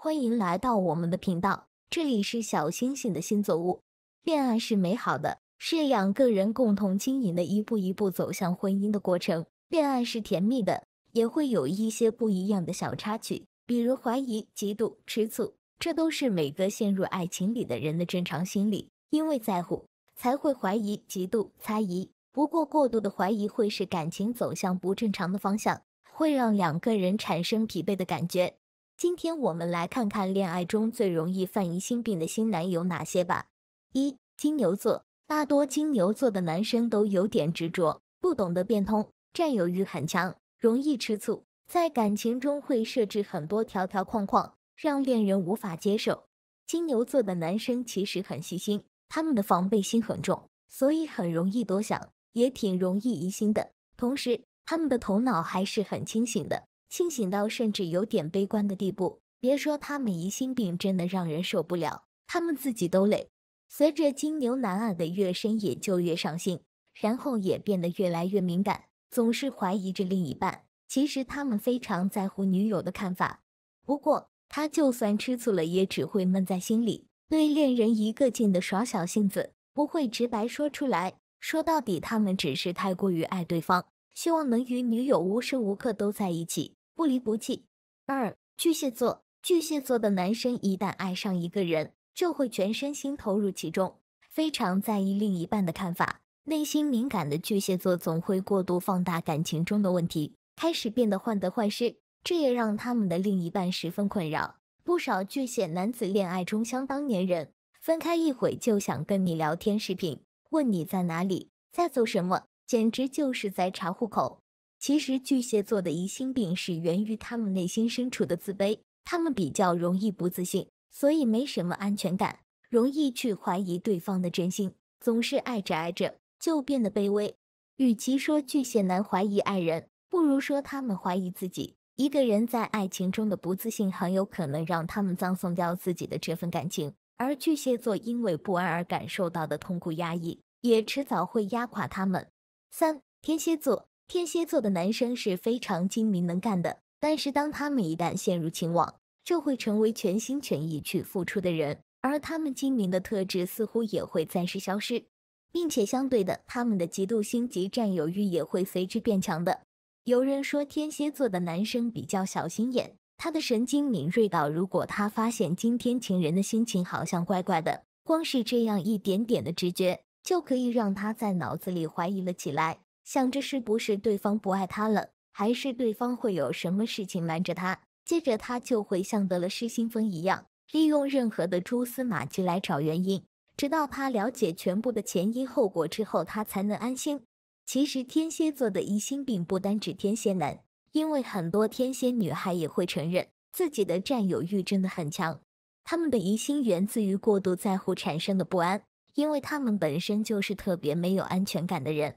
欢迎来到我们的频道，这里是小星星的新作物。恋爱是美好的，是两个人共同经营的，一步一步走向婚姻的过程。恋爱是甜蜜的，也会有一些不一样的小插曲，比如怀疑、嫉妒、吃醋，这都是每个陷入爱情里的人的正常心理。因为在乎，才会怀疑、嫉妒、猜疑。不过，过度的怀疑会使感情走向不正常的方向，会让两个人产生疲惫的感觉。今天我们来看看恋爱中最容易犯疑心病的新男有哪些吧。一、金牛座大多金牛座的男生都有点执着，不懂得变通，占有欲很强，容易吃醋，在感情中会设置很多条条框框，让恋人无法接受。金牛座的男生其实很细心，他们的防备心很重，所以很容易多想，也挺容易疑心的。同时，他们的头脑还是很清醒的。清醒到甚至有点悲观的地步，别说他们疑心病真的让人受不了，他们自己都累。随着金牛男爱的越深，也就越上心，然后也变得越来越敏感，总是怀疑着另一半。其实他们非常在乎女友的看法，不过他就算吃醋了，也只会闷在心里，对恋人一个劲的耍小性子，不会直白说出来。说到底，他们只是太过于爱对方，希望能与女友无时无刻都在一起。不离不弃。二巨蟹座，巨蟹座的男生一旦爱上一个人，就会全身心投入其中，非常在意另一半的看法。内心敏感的巨蟹座总会过度放大感情中的问题，开始变得患得患失，这也让他们的另一半十分困扰。不少巨蟹男子恋爱中相当粘人，分开一会就想跟你聊天视频，问你在哪里，在做什么，简直就是在查户口。其实巨蟹座的疑心病是源于他们内心深处的自卑，他们比较容易不自信，所以没什么安全感，容易去怀疑对方的真心，总是爱着爱着就变得卑微。与其说巨蟹男怀疑爱人，不如说他们怀疑自己。一个人在爱情中的不自信，很有可能让他们葬送掉自己的这份感情。而巨蟹座因为不安而感受到的痛苦压抑，也迟早会压垮他们。三天蝎座。天蝎座的男生是非常精明能干的，但是当他们一旦陷入情网，就会成为全心全意去付出的人，而他们精明的特质似乎也会暂时消失，并且相对的，他们的嫉妒心及占有欲也会随之变强的。有人说天蝎座的男生比较小心眼，他的神经敏锐到，如果他发现今天情人的心情好像怪怪的，光是这样一点点的直觉就可以让他在脑子里怀疑了起来。想着是不是对方不爱他了，还是对方会有什么事情瞒着他？接着他就会像得了失心疯一样，利用任何的蛛丝马迹来找原因，直到他了解全部的前因后果之后，他才能安心。其实天蝎座的疑心病不单指天蝎男，因为很多天蝎女孩也会承认自己的占有欲真的很强。他们的疑心源自于过度在乎产生的不安，因为他们本身就是特别没有安全感的人。